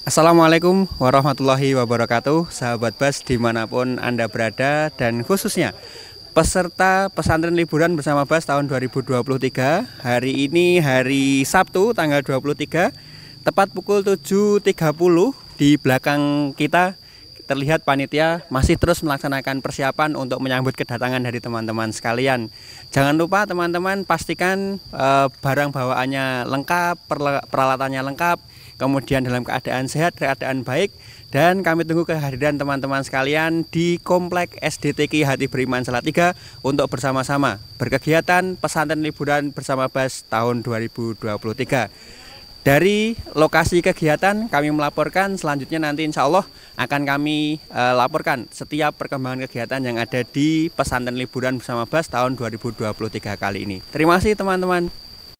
Assalamualaikum warahmatullahi wabarakatuh Sahabat Bas dimanapun Anda berada Dan khususnya peserta pesantren liburan bersama Bas tahun 2023 Hari ini hari Sabtu tanggal 23 Tepat pukul 7.30 di belakang kita terlihat panitia masih terus melaksanakan persiapan untuk menyambut kedatangan dari teman-teman sekalian. Jangan lupa teman-teman pastikan e, barang bawaannya lengkap, peralatannya lengkap, kemudian dalam keadaan sehat, keadaan baik dan kami tunggu kehadiran teman-teman sekalian di Komplek SDTK Hati Beriman Salatiga untuk bersama-sama berkegiatan pesantren liburan bersama BAS tahun 2023. Dari lokasi kegiatan kami melaporkan selanjutnya nanti insya Allah akan kami e, laporkan setiap perkembangan kegiatan yang ada di pesantren liburan bersama BAS tahun 2023 kali ini. Terima kasih teman-teman.